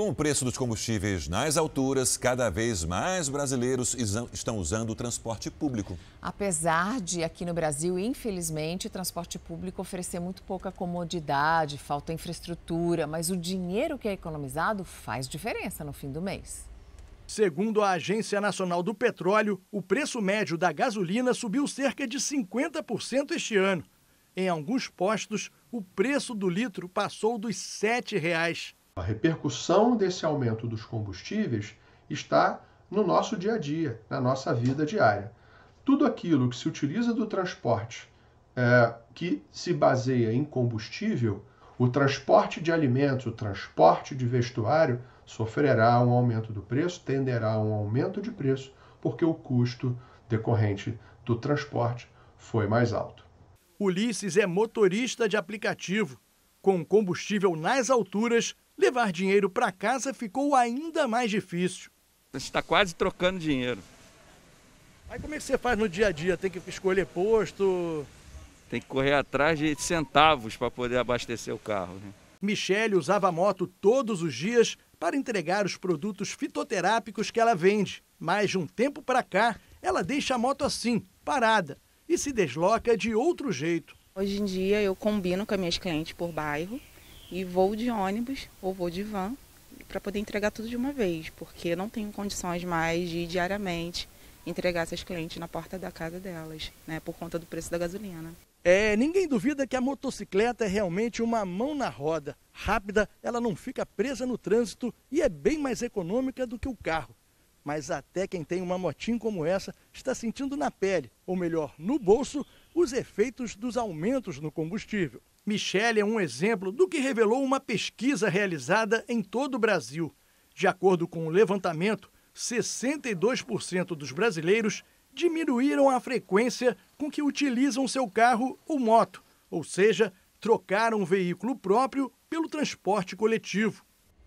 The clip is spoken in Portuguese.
Com o preço dos combustíveis nas alturas, cada vez mais brasileiros estão usando o transporte público. Apesar de aqui no Brasil, infelizmente, o transporte público oferecer muito pouca comodidade, falta infraestrutura, mas o dinheiro que é economizado faz diferença no fim do mês. Segundo a Agência Nacional do Petróleo, o preço médio da gasolina subiu cerca de 50% este ano. Em alguns postos, o preço do litro passou dos R$ 7,00. A repercussão desse aumento dos combustíveis está no nosso dia a dia, na nossa vida diária. Tudo aquilo que se utiliza do transporte é, que se baseia em combustível, o transporte de alimentos, o transporte de vestuário, sofrerá um aumento do preço, tenderá a um aumento de preço, porque o custo decorrente do transporte foi mais alto. Ulisses é motorista de aplicativo. Com combustível nas alturas, levar dinheiro para casa ficou ainda mais difícil. A gente está quase trocando dinheiro. Aí como é que você faz no dia a dia? Tem que escolher posto? Tem que correr atrás de centavos para poder abastecer o carro. Né? Michele usava a moto todos os dias para entregar os produtos fitoterápicos que ela vende. Mas de um tempo para cá, ela deixa a moto assim, parada, e se desloca de outro jeito. Hoje em dia eu combino com as minhas clientes por bairro e vou de ônibus ou vou de van para poder entregar tudo de uma vez, porque não tenho condições mais de ir diariamente entregar essas clientes na porta da casa delas, né, por conta do preço da gasolina. É, ninguém duvida que a motocicleta é realmente uma mão na roda. Rápida, ela não fica presa no trânsito e é bem mais econômica do que o carro. Mas até quem tem uma motinha como essa está sentindo na pele, ou melhor, no bolso, os efeitos dos aumentos no combustível. Michele é um exemplo do que revelou uma pesquisa realizada em todo o Brasil. De acordo com o levantamento, 62% dos brasileiros diminuíram a frequência com que utilizam seu carro ou moto, ou seja, trocaram o veículo próprio pelo transporte coletivo.